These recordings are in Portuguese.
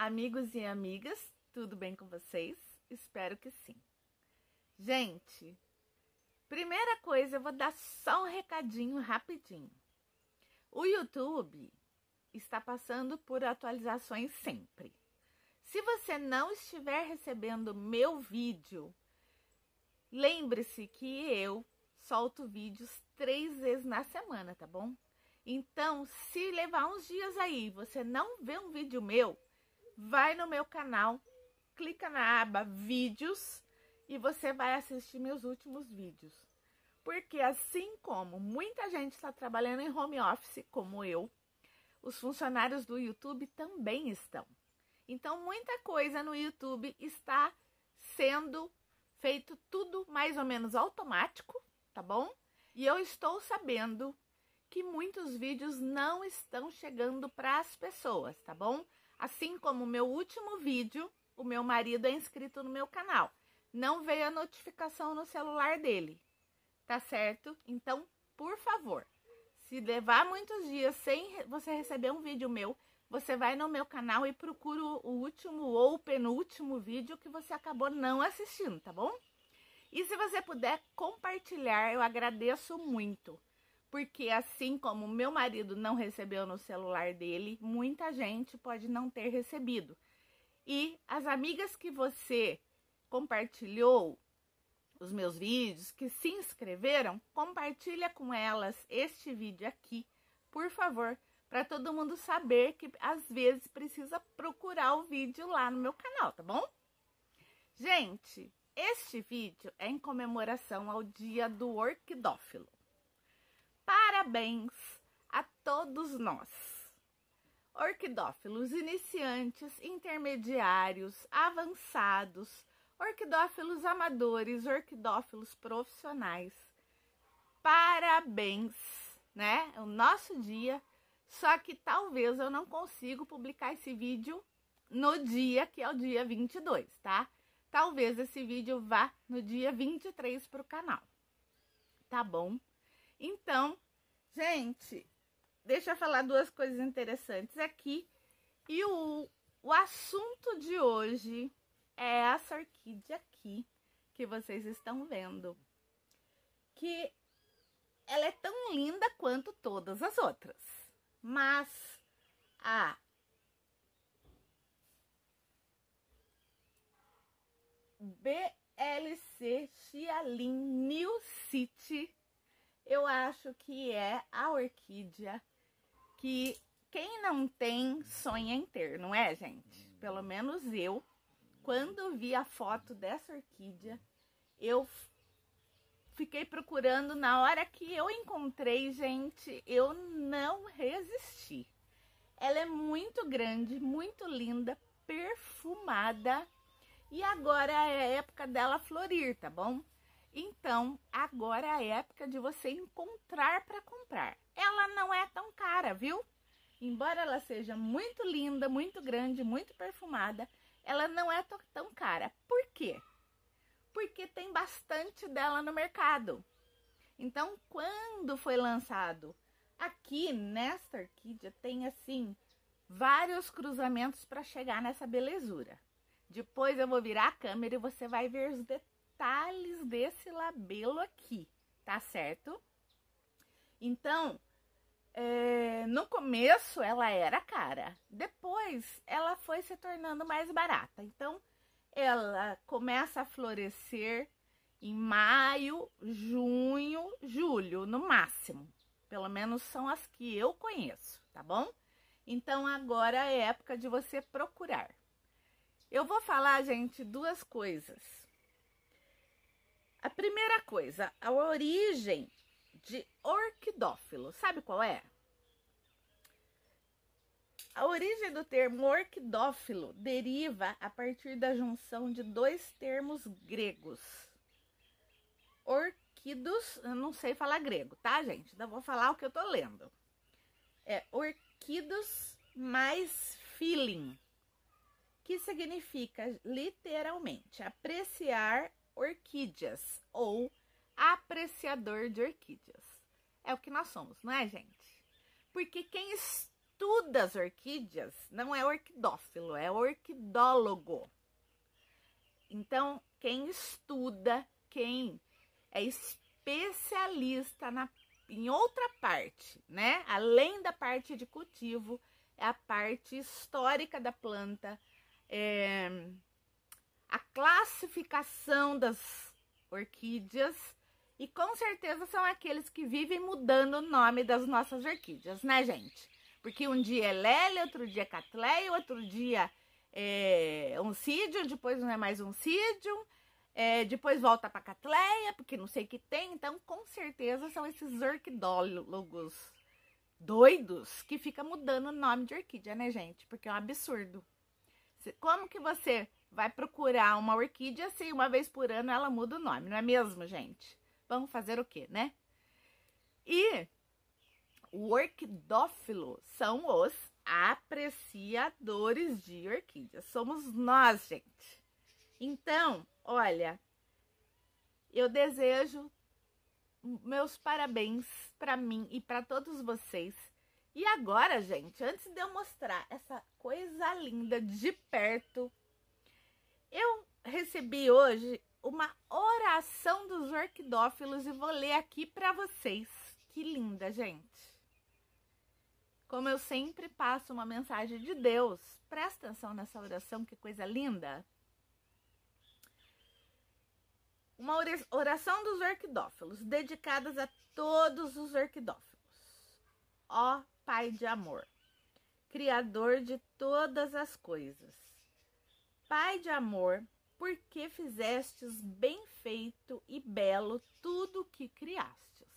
Amigos e amigas, tudo bem com vocês? Espero que sim. Gente, primeira coisa, eu vou dar só um recadinho rapidinho. O YouTube está passando por atualizações sempre. Se você não estiver recebendo meu vídeo, lembre-se que eu solto vídeos três vezes na semana, tá bom? Então, se levar uns dias aí, você não vê um vídeo meu, vai no meu canal, clica na aba vídeos e você vai assistir meus últimos vídeos. Porque assim como muita gente está trabalhando em home office, como eu, os funcionários do YouTube também estão. Então, muita coisa no YouTube está sendo feito tudo mais ou menos automático, tá bom? E eu estou sabendo que muitos vídeos não estão chegando para as pessoas, tá bom? Assim como o meu último vídeo, o meu marido é inscrito no meu canal. Não veio a notificação no celular dele, tá certo? Então, por favor, se levar muitos dias sem você receber um vídeo meu, você vai no meu canal e procura o último ou penúltimo vídeo que você acabou não assistindo, tá bom? E se você puder compartilhar, eu agradeço muito. Porque assim como meu marido não recebeu no celular dele, muita gente pode não ter recebido. E as amigas que você compartilhou os meus vídeos, que se inscreveram, compartilha com elas este vídeo aqui, por favor, para todo mundo saber que às vezes precisa procurar o vídeo lá no meu canal, tá bom? Gente, este vídeo é em comemoração ao dia do orquidófilo parabéns a todos nós. Orquidófilos iniciantes, intermediários, avançados, orquidófilos amadores, orquidófilos profissionais. Parabéns, né? É o nosso dia. Só que talvez eu não consiga publicar esse vídeo no dia que é o dia 22, tá? Talvez esse vídeo vá no dia 23 para o canal. Tá bom? Então, Gente, deixa eu falar duas coisas interessantes aqui. E o, o assunto de hoje é essa orquídea aqui que vocês estão vendo. Que ela é tão linda quanto todas as outras. Mas a BLC Chialin New City eu acho que é a orquídea que quem não tem sonha em ter, não é, gente? Pelo menos eu, quando vi a foto dessa orquídea, eu fiquei procurando na hora que eu encontrei, gente, eu não resisti. Ela é muito grande, muito linda, perfumada. E agora é a época dela florir, tá bom? Então, agora é a época de você encontrar para comprar. Ela não é tão cara, viu? Embora ela seja muito linda, muito grande, muito perfumada, ela não é tão cara. Por quê? Porque tem bastante dela no mercado. Então, quando foi lançado? Aqui nesta orquídea tem assim vários cruzamentos para chegar nessa belezura. Depois eu vou virar a câmera e você vai ver os detalhes detalhes desse labelo aqui, tá certo? Então, é, no começo ela era cara, depois ela foi se tornando mais barata. Então, ela começa a florescer em maio, junho, julho, no máximo. Pelo menos são as que eu conheço, tá bom? Então agora é época de você procurar. Eu vou falar, gente, duas coisas a primeira coisa, a origem de orquidófilo, sabe qual é? A origem do termo orquidófilo deriva a partir da junção de dois termos gregos. Orquidos, eu não sei falar grego, tá, gente? Então vou falar o que eu tô lendo. É orquidos mais feeling, que significa literalmente apreciar orquídeas ou apreciador de orquídeas. É o que nós somos, não é, gente? Porque quem estuda as orquídeas não é orquidófilo, é orquidólogo. Então, quem estuda, quem é especialista na, em outra parte, né? Além da parte de cultivo, é a parte histórica da planta, é, a classificação das orquídeas. E com certeza são aqueles que vivem mudando o nome das nossas orquídeas, né, gente? Porque um dia é Lélia, outro dia é Catleia, outro dia é Oncidium, depois não é mais Oncidium, é, depois volta para Catleia, porque não sei o que tem. Então, com certeza são esses orquidólogos doidos que fica mudando o nome de orquídea, né, gente? Porque é um absurdo. Como que você vai procurar uma orquídea assim uma vez por ano ela muda o nome, não é mesmo, gente? Vamos fazer o quê, né? E o orquidófilo são os apreciadores de orquídeas. Somos nós, gente. Então, olha, eu desejo meus parabéns para mim e para todos vocês. E agora, gente, antes de eu mostrar essa coisa linda de perto eu recebi hoje uma oração dos orquidófilos e vou ler aqui para vocês. Que linda, gente! Como eu sempre passo uma mensagem de Deus, presta atenção nessa oração, que coisa linda! Uma oração dos orquidófilos, dedicadas a todos os orquidófilos. Ó Pai de amor, Criador de todas as coisas Pai de amor, porque fizestes bem feito e belo tudo o que criastes.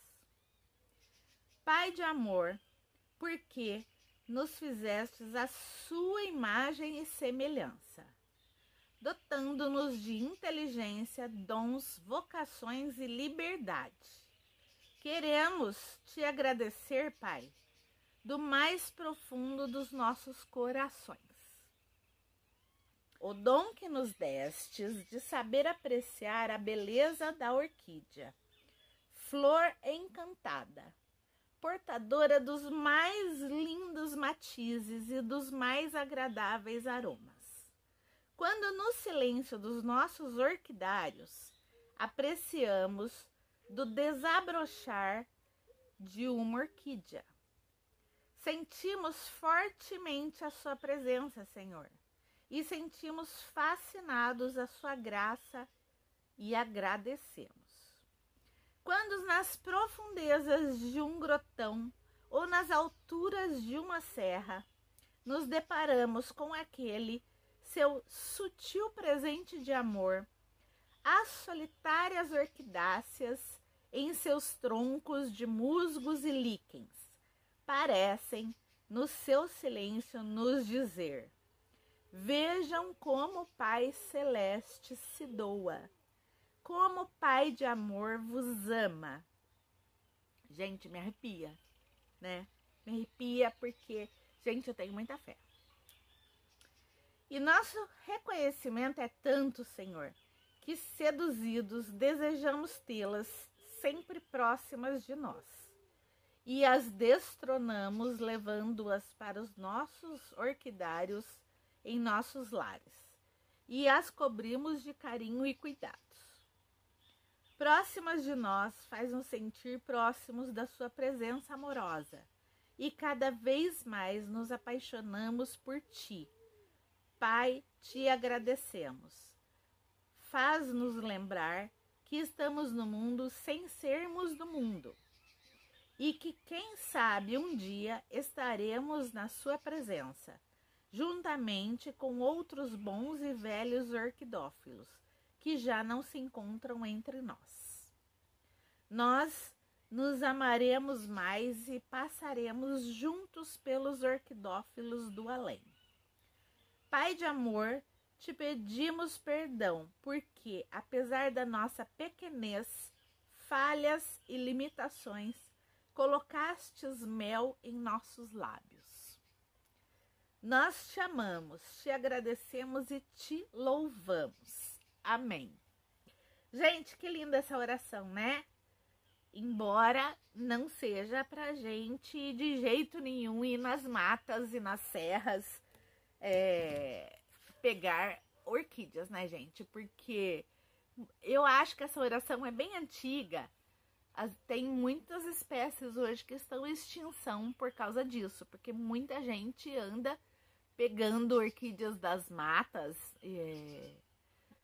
Pai de amor, porque nos fizestes a sua imagem e semelhança, dotando-nos de inteligência, dons, vocações e liberdade. Queremos te agradecer, Pai, do mais profundo dos nossos corações o dom que nos destes de saber apreciar a beleza da orquídea, flor encantada, portadora dos mais lindos matizes e dos mais agradáveis aromas. Quando no silêncio dos nossos orquidários apreciamos do desabrochar de uma orquídea, sentimos fortemente a sua presença, Senhor e sentimos fascinados a sua graça e agradecemos. Quando nas profundezas de um grotão ou nas alturas de uma serra nos deparamos com aquele seu sutil presente de amor, as solitárias orquidáceas em seus troncos de musgos e líquens parecem, no seu silêncio, nos dizer. Vejam como o Pai Celeste se doa, como o Pai de amor vos ama. Gente, me arrepia, né? Me arrepia porque, gente, eu tenho muita fé. E nosso reconhecimento é tanto, Senhor, que seduzidos desejamos tê-las sempre próximas de nós e as destronamos, levando-as para os nossos orquidários em nossos lares e as cobrimos de carinho e cuidados. Próximas de nós faz nos sentir próximos da sua presença amorosa e cada vez mais nos apaixonamos por ti. Pai, te agradecemos. Faz-nos lembrar que estamos no mundo sem sermos do mundo e que, quem sabe, um dia estaremos na Sua presença juntamente com outros bons e velhos orquidófilos, que já não se encontram entre nós. Nós nos amaremos mais e passaremos juntos pelos orquidófilos do além. Pai de amor, te pedimos perdão, porque, apesar da nossa pequenez, falhas e limitações, colocastes mel em nossos lábios. Nós te amamos, te agradecemos e te louvamos. Amém. Gente, que linda essa oração, né? Embora não seja pra gente de jeito nenhum ir nas matas e nas serras é, pegar orquídeas, né, gente? Porque eu acho que essa oração é bem antiga. tem muitas espécies hoje que estão em extinção por causa disso, porque muita gente anda pegando orquídeas das matas é,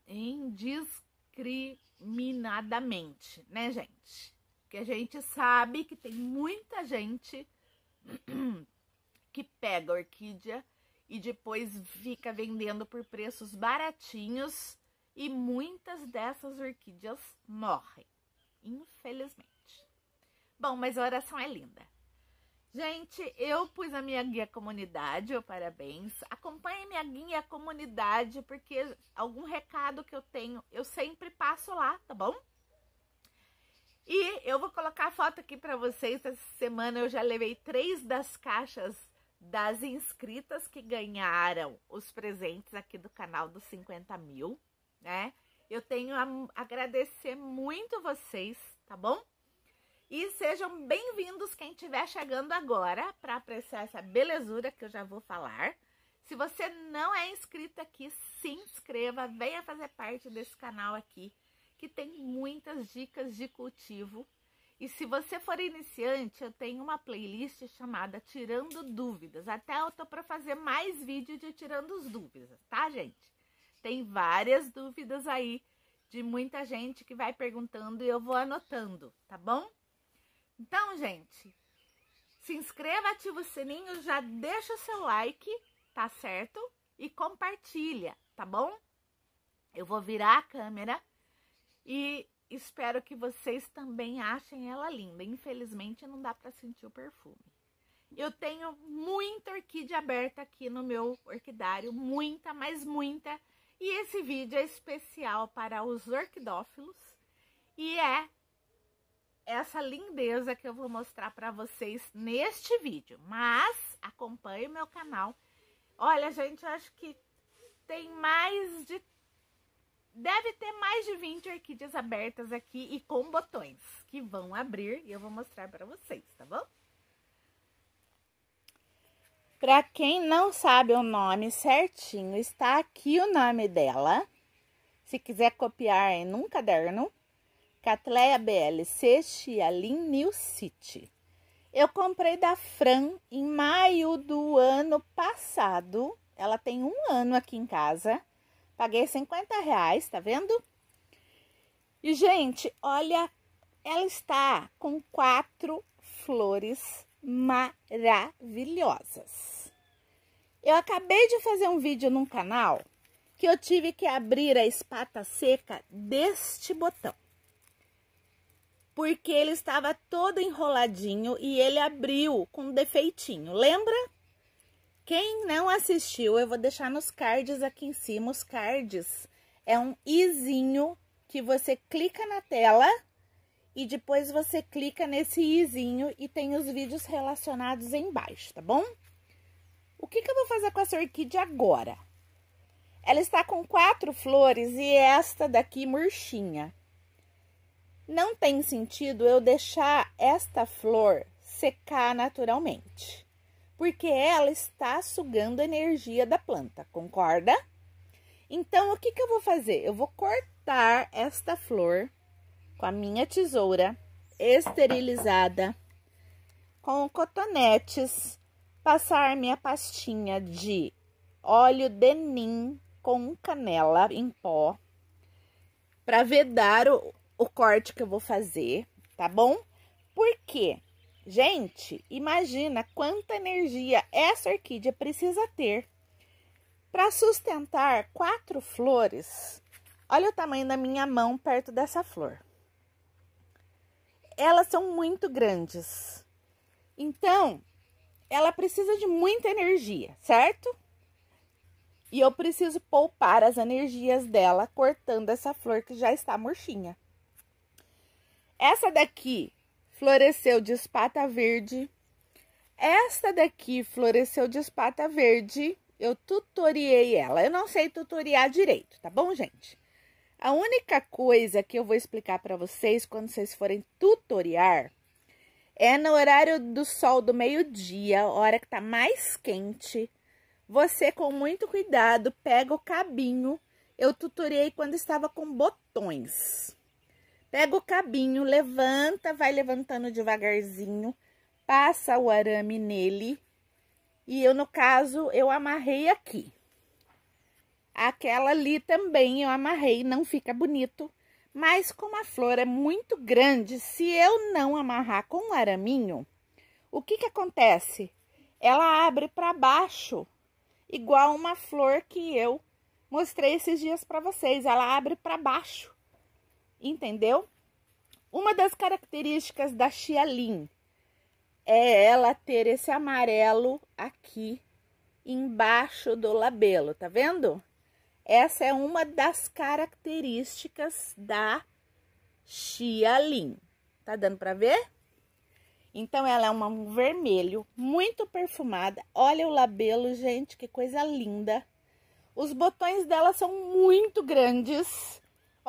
indiscriminadamente, né, gente? Porque a gente sabe que tem muita gente que pega orquídea e depois fica vendendo por preços baratinhos e muitas dessas orquídeas morrem, infelizmente. Bom, mas a oração é linda. Gente, eu pus a minha guia comunidade, oh, parabéns. Acompanhe minha guia comunidade, porque algum recado que eu tenho, eu sempre passo lá, tá bom? E eu vou colocar a foto aqui para vocês. Essa semana eu já levei três das caixas das inscritas que ganharam os presentes aqui do canal dos 50 mil, né? Eu tenho a agradecer muito vocês, tá bom? E sejam bem-vindos quem estiver chegando agora para apreciar essa belezura que eu já vou falar. Se você não é inscrito aqui, se inscreva, venha fazer parte desse canal aqui, que tem muitas dicas de cultivo. E se você for iniciante, eu tenho uma playlist chamada Tirando Dúvidas. Até eu tô para fazer mais vídeo de Tirando as Dúvidas, tá, gente? Tem várias dúvidas aí de muita gente que vai perguntando e eu vou anotando, tá bom? Então, gente, se inscreva, ativa o sininho, já deixa o seu like, tá certo? E compartilha, tá bom? Eu vou virar a câmera e espero que vocês também achem ela linda. Infelizmente não dá para sentir o perfume. Eu tenho muita orquídea aberta aqui no meu orquidário, muita, mas muita. E esse vídeo é especial para os orquidófilos e é essa lindeza que eu vou mostrar para vocês neste vídeo. Mas acompanhe o meu canal. Olha, gente, eu acho que tem mais de... Deve ter mais de 20 orquídeas abertas aqui e com botões que vão abrir e eu vou mostrar para vocês, tá bom? Para quem não sabe o nome certinho, está aqui o nome dela. Se quiser copiar em um caderno, Catleia BLC Chialin New City. Eu comprei da Fran em maio do ano passado. Ela tem um ano aqui em casa. Paguei 50 reais, tá vendo? E, gente, olha, ela está com quatro flores maravilhosas. Eu acabei de fazer um vídeo no canal que eu tive que abrir a espata seca deste botão porque ele estava todo enroladinho e ele abriu com um defeitinho. Lembra? Quem não assistiu, eu vou deixar nos cards aqui em cima. Os cards é um izinho que você clica na tela e depois você clica nesse izinho e tem os vídeos relacionados embaixo, tá bom? O que, que eu vou fazer com essa orquídea agora? Ela está com quatro flores e esta daqui murchinha. Não tem sentido eu deixar esta flor secar naturalmente, porque ela está sugando a energia da planta, concorda? Então, o que, que eu vou fazer? Eu vou cortar esta flor com a minha tesoura esterilizada, com cotonetes, passar minha pastinha de óleo de nim com canela em pó para vedar o, o corte que eu vou fazer, tá bom? Porque, gente, imagina quanta energia essa orquídea precisa ter para sustentar quatro flores. Olha o tamanho da minha mão perto dessa flor. Elas são muito grandes. Então, ela precisa de muita energia, certo? E eu preciso poupar as energias dela cortando essa flor que já está murchinha. Essa daqui floresceu de espata verde. Esta daqui floresceu de espata verde. Eu tutoriei ela. Eu não sei tutoriar direito, tá bom, gente? A única coisa que eu vou explicar para vocês quando vocês forem tutoriar é no horário do sol do meio-dia, hora que tá mais quente. Você, com muito cuidado, pega o cabinho. Eu tutoriei quando estava com botões. Pega o cabinho, levanta, vai levantando devagarzinho, passa o arame nele. E eu, no caso, eu amarrei aqui. Aquela ali também eu amarrei, não fica bonito. Mas como a flor é muito grande, se eu não amarrar com o araminho, o que que acontece? Ela abre para baixo, igual uma flor que eu mostrei esses dias para vocês. Ela abre para baixo entendeu? Uma das características da Xialin é ela ter esse amarelo aqui embaixo do labelo, tá vendo? Essa é uma das características da Xialin. Tá dando para ver? Então, ela é uma, um vermelho, muito perfumada. Olha o labelo, gente, que coisa linda. Os botões dela são muito grandes.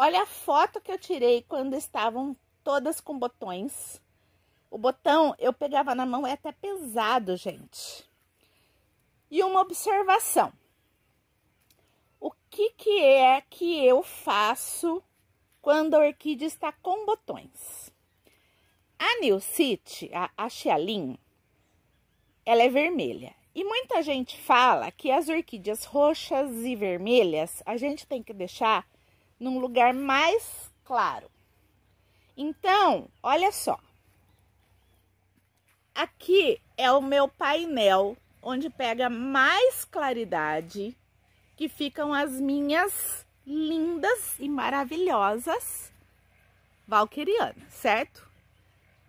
Olha a foto que eu tirei quando estavam todas com botões. O botão eu pegava na mão, é até pesado, gente. E uma observação. O que, que é que eu faço quando a orquídea está com botões? A Nilcite, a, a Xialin, ela é vermelha. E muita gente fala que as orquídeas roxas e vermelhas a gente tem que deixar num lugar mais claro. Então, olha só. Aqui é o meu painel onde pega mais claridade, que ficam as minhas lindas e maravilhosas valquerianas, certo?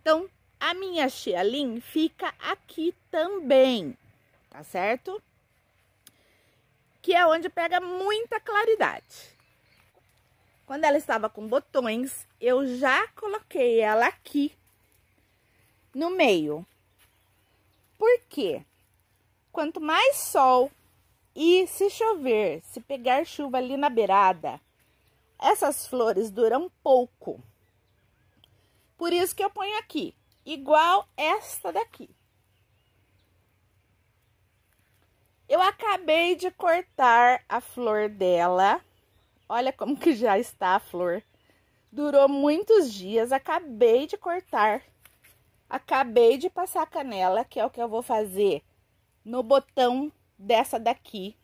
Então, a minha Xialin fica aqui também, tá certo? Que é onde pega muita claridade. Quando ela estava com botões, eu já coloquei ela aqui no meio. Por quê? Quanto mais sol e se chover, se pegar chuva ali na beirada, essas flores duram pouco. Por isso que eu ponho aqui, igual esta daqui. Eu acabei de cortar a flor dela Olha como que já está a flor. Durou muitos dias, acabei de cortar. Acabei de passar a canela, que é o que eu vou fazer no botão dessa daqui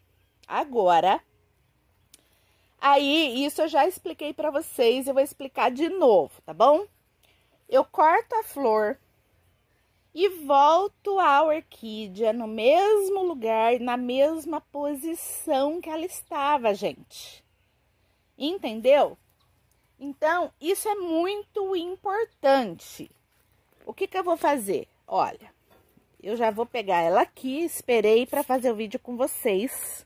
agora. Aí, isso eu já expliquei para vocês, eu vou explicar de novo, tá bom? Eu corto a flor e volto a orquídea no mesmo lugar, na mesma posição que ela estava, gente. Entendeu? Então, isso é muito importante. O que, que eu vou fazer? Olha, eu já vou pegar ela aqui, esperei para fazer o vídeo com vocês.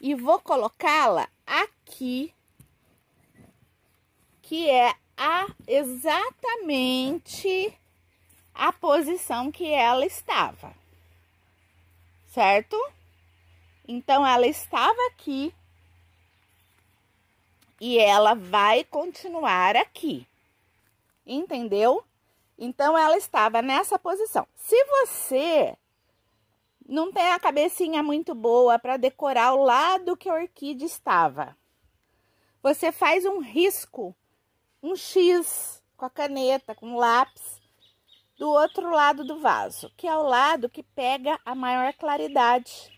E vou colocá-la aqui, que é a, exatamente a posição que ela estava, certo? Então, ela estava aqui e ela vai continuar aqui. Entendeu? Então ela estava nessa posição. Se você não tem a cabecinha muito boa para decorar o lado que a orquídea estava, você faz um risco, um X com a caneta, com o lápis, do outro lado do vaso, que é o lado que pega a maior claridade.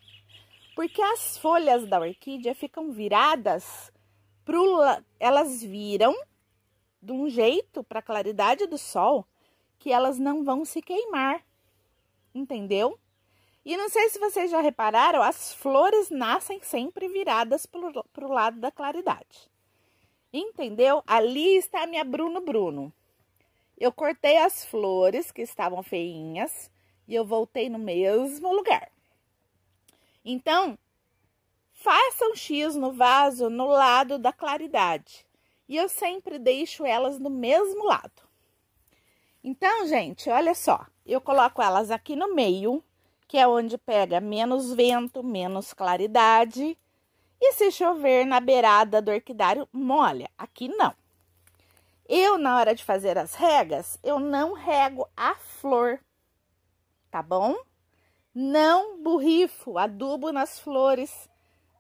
Porque as folhas da orquídea ficam viradas pro, elas viram de um jeito para a claridade do sol que elas não vão se queimar. Entendeu? E não sei se vocês já repararam, as flores nascem sempre viradas para o lado da claridade. Entendeu? Ali está a minha Bruno Bruno. Eu cortei as flores que estavam feinhas e eu voltei no mesmo lugar. Então, Faça um X no vaso no lado da claridade. E eu sempre deixo elas no mesmo lado. Então, gente, olha só. Eu coloco elas aqui no meio, que é onde pega menos vento, menos claridade. E se chover na beirada do orquidário, molha. Aqui não. Eu, na hora de fazer as regas, eu não rego a flor, tá bom? Não borrifo adubo nas flores,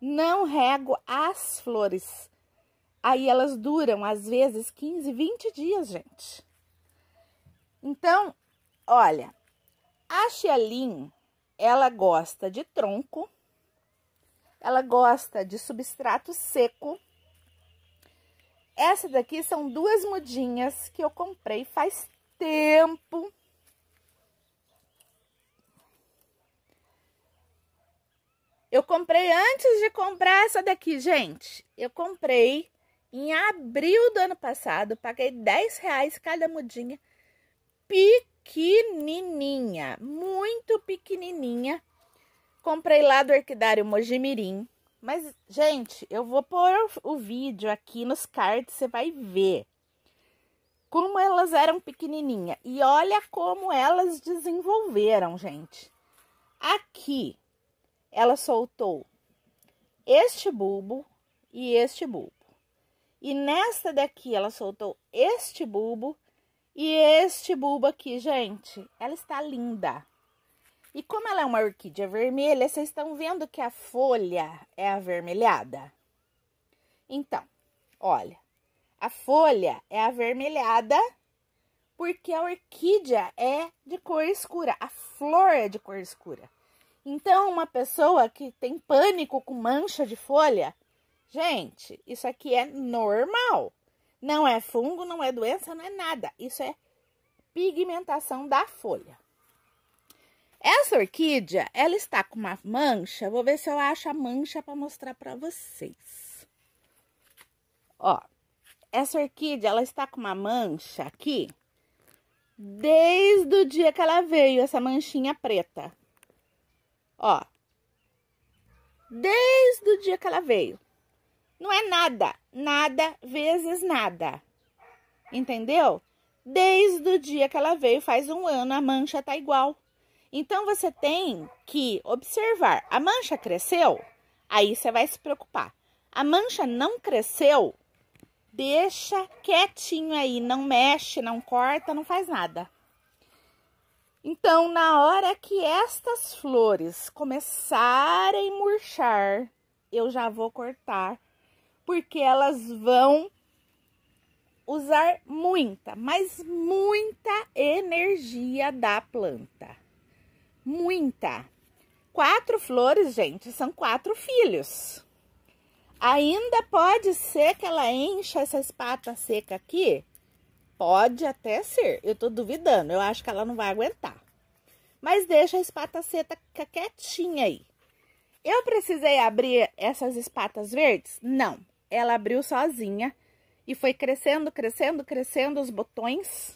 não rego as flores. Aí elas duram, às vezes, 15, 20 dias, gente. Então, olha, a Xelin, ela gosta de tronco, ela gosta de substrato seco. Essa daqui são duas mudinhas que eu comprei faz tempo Eu comprei antes de comprar essa daqui, gente. Eu comprei em abril do ano passado, paguei 10 reais cada mudinha. Pequenininha, muito pequenininha. Comprei lá do Orquidário Mojimirim. Mas, gente, eu vou pôr o vídeo aqui nos cards, você vai ver como elas eram pequenininha. E olha como elas desenvolveram, gente. Aqui, ela soltou este bulbo e este bulbo. E nesta daqui ela soltou este bulbo e este bulbo aqui, gente. Ela está linda. E como ela é uma orquídea vermelha, vocês estão vendo que a folha é avermelhada? Então, olha, a folha é avermelhada porque a orquídea é de cor escura, a flor é de cor escura. Então, uma pessoa que tem pânico com mancha de folha, gente, isso aqui é normal. Não é fungo, não é doença, não é nada. Isso é pigmentação da folha. Essa orquídea, ela está com uma mancha. Vou ver se eu acho a mancha para mostrar para vocês. Ó, essa orquídea, ela está com uma mancha aqui desde o dia que ela veio, essa manchinha preta. Ó, desde o dia que ela veio. Não é nada, nada vezes nada. Entendeu? Desde o dia que ela veio, faz um ano, a mancha tá igual. Então você tem que observar. A mancha cresceu? Aí você vai se preocupar. A mancha não cresceu? Deixa quietinho aí, não mexe, não corta, não faz nada. Então, na hora que estas flores começarem a murchar, eu já vou cortar, porque elas vão usar muita, mas muita energia da planta. Muita. Quatro flores, gente, são quatro filhos. Ainda pode ser que ela encha essa espata seca aqui Pode até ser, eu tô duvidando, eu acho que ela não vai aguentar. Mas deixa a espata seta quietinha aí. Eu precisei abrir essas espatas verdes? Não, ela abriu sozinha e foi crescendo, crescendo, crescendo os botões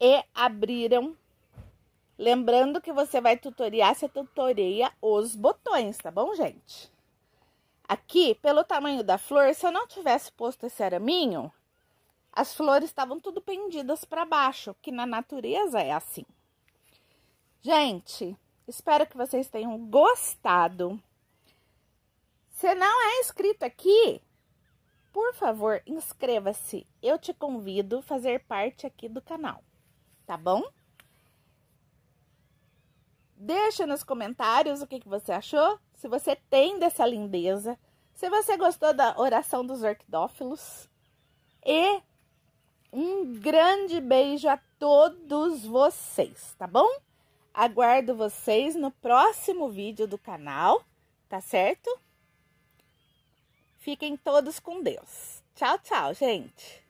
e abriram. Lembrando que você vai tutoriar, você tutoria os botões, tá bom, gente? Aqui, pelo tamanho da flor, se eu não tivesse posto esse araminho, as flores estavam tudo pendidas para baixo, que na natureza é assim. Gente, espero que vocês tenham gostado. Se não é inscrito aqui, por favor, inscreva-se. Eu te convido a fazer parte aqui do canal, tá bom? Deixa nos comentários o que, que você achou, se você tem dessa lindeza, se você gostou da oração dos orquidófilos e um grande beijo a todos vocês, tá bom? Aguardo vocês no próximo vídeo do canal, tá certo? Fiquem todos com Deus. Tchau, tchau, gente.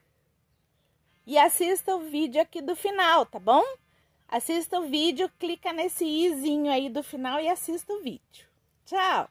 E assista o vídeo aqui do final, tá bom? Assista o vídeo, clica nesse izinho aí do final e assista o vídeo. Tchau!